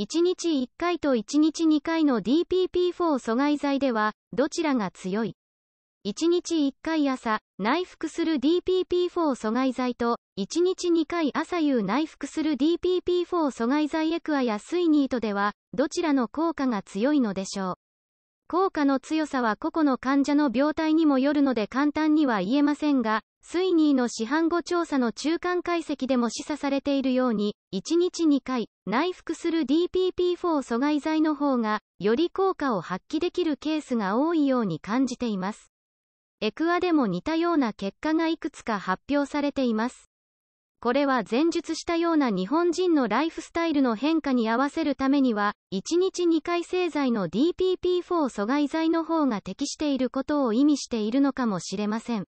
1日1回と1日2回の DPP-4 阻害剤では、どちらが強い ?1 日1回朝、内服する DPP-4 阻害剤と、1日2回朝夕内服する DPP-4 阻害剤エクアやスイニートでは、どちらの効果が強いのでしょう効果の強さは個々の患者の病態にもよるので簡単には言えませんが、スイニーの市販後調査の中間解析でも示唆されているように、1日2回、内服する DPP-4 阻害剤の方が、より効果を発揮できるケースが多いように感じています。エクアでも似たような結果がいくつか発表されています。これは前述したような日本人のライフスタイルの変化に合わせるためには、1日2回製剤の DPP-4 阻害剤の方が適していることを意味しているのかもしれません。